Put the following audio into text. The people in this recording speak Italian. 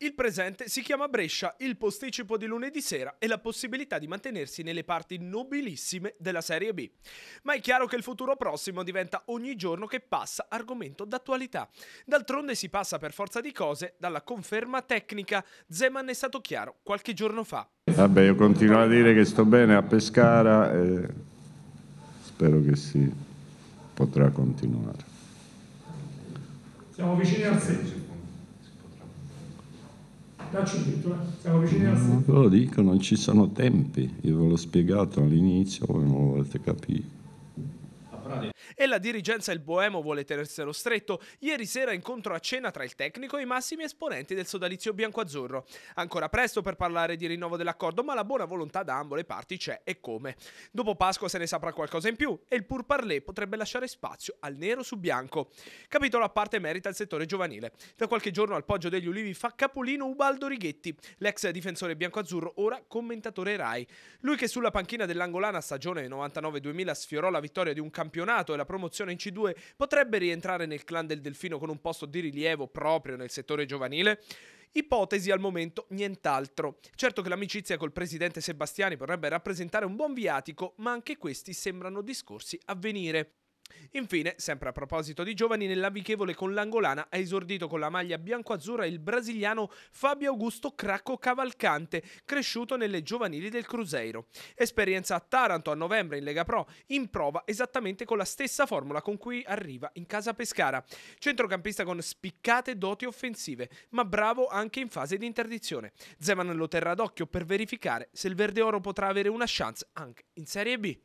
Il presente si chiama Brescia, il posticipo di lunedì sera e la possibilità di mantenersi nelle parti nobilissime della Serie B. Ma è chiaro che il futuro prossimo diventa ogni giorno che passa argomento d'attualità. D'altronde si passa per forza di cose dalla conferma tecnica. Zeman è stato chiaro qualche giorno fa. Vabbè, io continuo a dire che sto bene a Pescara e spero che si potrà continuare. Siamo vicini al seggio. Faccio detto, eh. siamo vicini al fondo. Lo dico, non ci sono tempi, io ve l'ho spiegato all'inizio, voi non lo volete capire e la dirigenza il Boemo vuole tenerselo stretto. Ieri sera incontro a cena tra il tecnico e i massimi esponenti del sodalizio bianco-azzurro. Ancora presto per parlare di rinnovo dell'accordo, ma la buona volontà da ambo le parti c'è e come. Dopo Pasqua se ne saprà qualcosa in più e il pur parlé potrebbe lasciare spazio al nero su bianco. Capitolo a parte merita il settore giovanile. Da qualche giorno al Poggio degli Ulivi fa capolino Ubaldo Righetti, l'ex difensore bianco-azzurro, ora commentatore Rai. Lui che sulla panchina dell'Angolana stagione 99-2000 sfiorò la vittoria di un campionato e la promozione in C2, potrebbe rientrare nel clan del Delfino con un posto di rilievo proprio nel settore giovanile? Ipotesi al momento nient'altro. Certo che l'amicizia col presidente Sebastiani potrebbe rappresentare un buon viatico, ma anche questi sembrano discorsi a venire. Infine, sempre a proposito di giovani, nell'amichevole con l'Angolana ha esordito con la maglia bianco-azzurra il brasiliano Fabio Augusto Cracco Cavalcante, cresciuto nelle giovanili del Cruzeiro. Esperienza a Taranto a novembre in Lega Pro, in prova esattamente con la stessa formula con cui arriva in casa Pescara. Centrocampista con spiccate doti offensive, ma bravo anche in fase di interdizione. Zeman lo terrà d'occhio per verificare se il Verde Oro potrà avere una chance anche in Serie B.